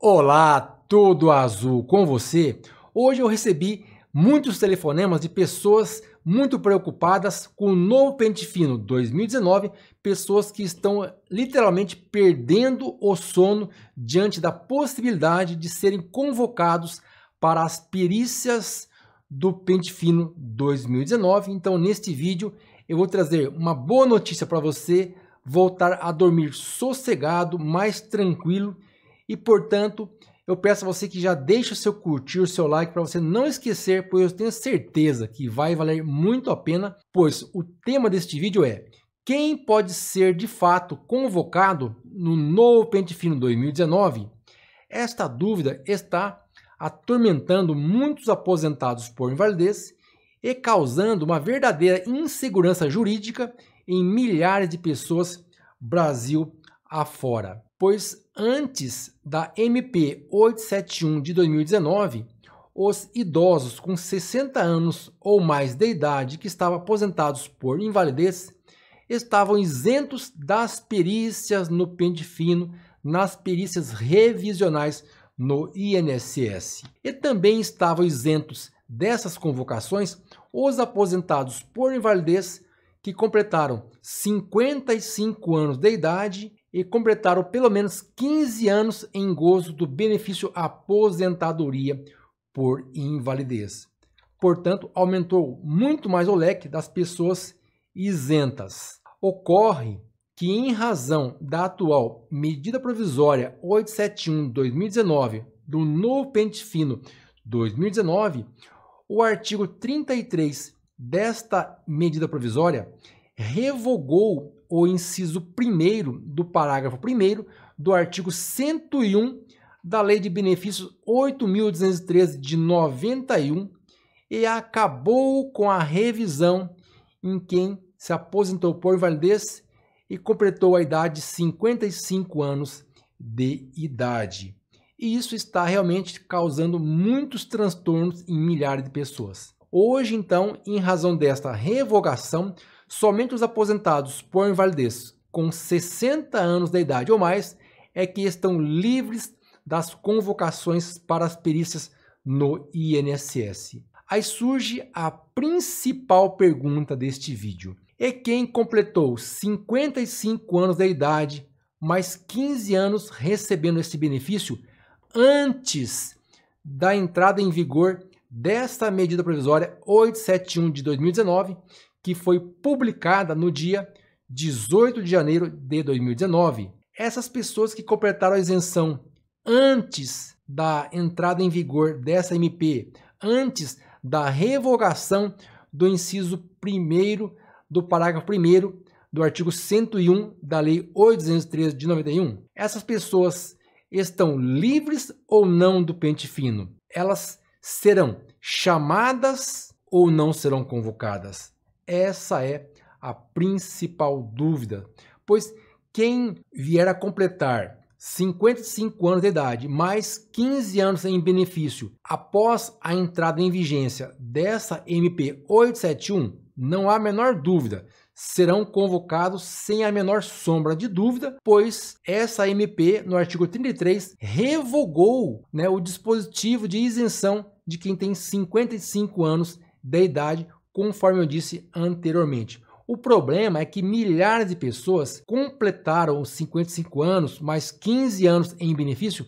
Olá, todo azul com você. Hoje eu recebi muitos telefonemas de pessoas muito preocupadas com o novo pente fino 2019, pessoas que estão literalmente perdendo o sono diante da possibilidade de serem convocados para as perícias do pente fino 2019. Então, neste vídeo, eu vou trazer uma boa notícia para você voltar a dormir sossegado, mais tranquilo e portanto, eu peço a você que já deixe o seu curtir, o seu like para você não esquecer, pois eu tenho certeza que vai valer muito a pena, pois o tema deste vídeo é quem pode ser de fato convocado no novo Pente Fino 2019? Esta dúvida está atormentando muitos aposentados por invalidez e causando uma verdadeira insegurança jurídica em milhares de pessoas Brasil afora, pois antes da MP 871 de 2019, os idosos com 60 anos ou mais de idade que estavam aposentados por invalidez estavam isentos das perícias no pente fino, nas perícias revisionais no INSS. E também estavam isentos dessas convocações os aposentados por invalidez que completaram 55 anos de idade e completaram pelo menos 15 anos em gozo do benefício aposentadoria por invalidez. Portanto, aumentou muito mais o leque das pessoas isentas. Ocorre que, em razão da atual medida provisória 871-2019 do novo pente fino 2019, o artigo 33 desta medida provisória revogou o inciso 1 do parágrafo 1 do artigo 101 da Lei de Benefícios 8.213 de 91 e acabou com a revisão em quem se aposentou por invalidez e completou a idade de 55 anos de idade. E isso está realmente causando muitos transtornos em milhares de pessoas. Hoje, então, em razão desta revogação, Somente os aposentados por invalidez com 60 anos de idade ou mais é que estão livres das convocações para as perícias no INSS. Aí surge a principal pergunta deste vídeo. É quem completou 55 anos de idade mais 15 anos recebendo esse benefício antes da entrada em vigor desta medida provisória 871 de 2019, que foi publicada no dia 18 de janeiro de 2019. Essas pessoas que completaram a isenção antes da entrada em vigor dessa MP, antes da revogação do inciso 1 do parágrafo 1 do artigo 101 da Lei 813 de 91, essas pessoas estão livres ou não do pente fino? Elas serão chamadas ou não serão convocadas? Essa é a principal dúvida, pois quem vier a completar 55 anos de idade mais 15 anos em benefício após a entrada em vigência dessa MP 871, não há a menor dúvida, serão convocados sem a menor sombra de dúvida, pois essa MP, no artigo 33, revogou né, o dispositivo de isenção de quem tem 55 anos de idade conforme eu disse anteriormente. O problema é que milhares de pessoas completaram os 55 anos mais 15 anos em benefício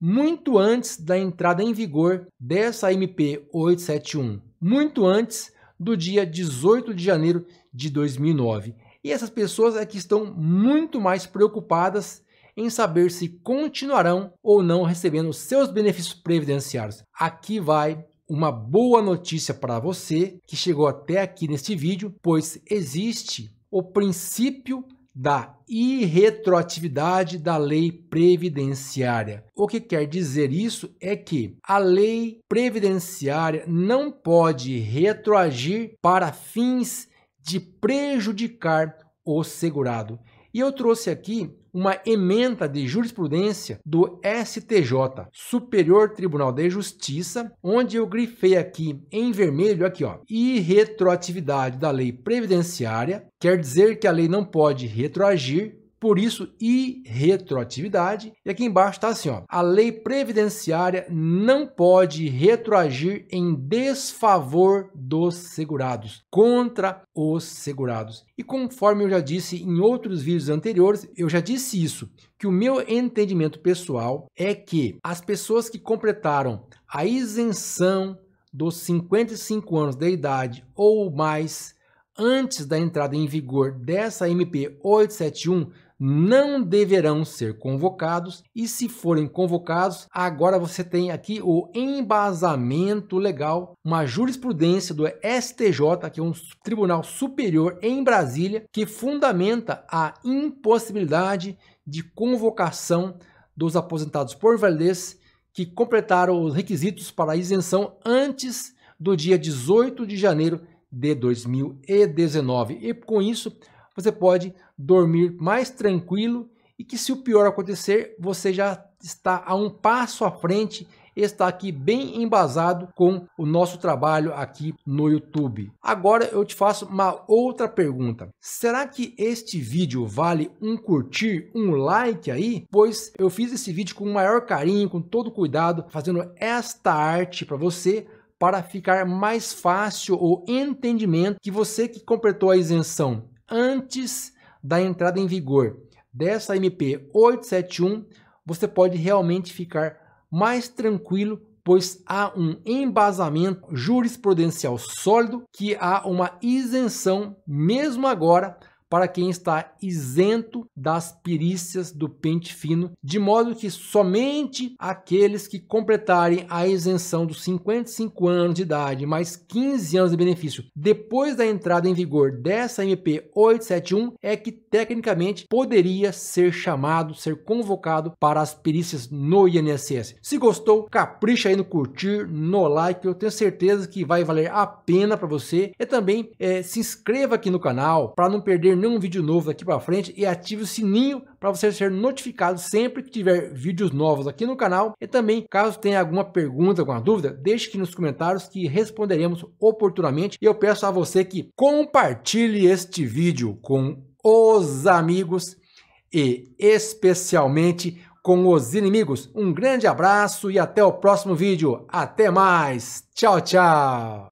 muito antes da entrada em vigor dessa MP 871, muito antes do dia 18 de janeiro de 2009. E essas pessoas é que estão muito mais preocupadas em saber se continuarão ou não recebendo seus benefícios previdenciários. Aqui vai uma boa notícia para você que chegou até aqui neste vídeo, pois existe o princípio da irretroatividade da lei previdenciária. O que quer dizer isso é que a lei previdenciária não pode retroagir para fins de prejudicar o segurado. E eu trouxe aqui uma emenda de jurisprudência do STJ, Superior Tribunal de Justiça, onde eu grifei aqui em vermelho aqui, ó, irretroatividade da lei previdenciária, quer dizer que a lei não pode retroagir por isso irretroatividade. E aqui embaixo está assim, ó, a lei previdenciária não pode retroagir em desfavor dos segurados, contra os segurados. E conforme eu já disse em outros vídeos anteriores, eu já disse isso, que o meu entendimento pessoal é que as pessoas que completaram a isenção dos 55 anos de idade ou mais antes da entrada em vigor dessa MP 871 não deverão ser convocados e se forem convocados, agora você tem aqui o embasamento legal, uma jurisprudência do STJ, que é um tribunal superior em Brasília, que fundamenta a impossibilidade de convocação dos aposentados por validez que completaram os requisitos para isenção antes do dia 18 de janeiro de 2019. E com isso, você pode dormir mais tranquilo e que se o pior acontecer, você já está a um passo à frente está aqui bem embasado com o nosso trabalho aqui no YouTube. Agora eu te faço uma outra pergunta. Será que este vídeo vale um curtir, um like aí? Pois eu fiz esse vídeo com o maior carinho, com todo cuidado, fazendo esta arte para você para ficar mais fácil o entendimento que você que completou a isenção antes da entrada em vigor dessa MP 871, você pode realmente ficar mais tranquilo, pois há um embasamento jurisprudencial sólido que há uma isenção, mesmo agora, para quem está isento das perícias do pente fino, de modo que somente aqueles que completarem a isenção dos 55 anos de idade mais 15 anos de benefício depois da entrada em vigor dessa MP 871 é que tecnicamente poderia ser chamado, ser convocado para as perícias no INSS. Se gostou, capricha aí no curtir, no like, eu tenho certeza que vai valer a pena para você. E também é, se inscreva aqui no canal para não perder nenhum vídeo novo daqui para frente e ative o sininho para você ser notificado sempre que tiver vídeos novos aqui no canal. E também, caso tenha alguma pergunta, alguma dúvida, deixe aqui nos comentários que responderemos oportunamente. E eu peço a você que compartilhe este vídeo com os amigos e especialmente com os inimigos. Um grande abraço e até o próximo vídeo. Até mais. Tchau, tchau.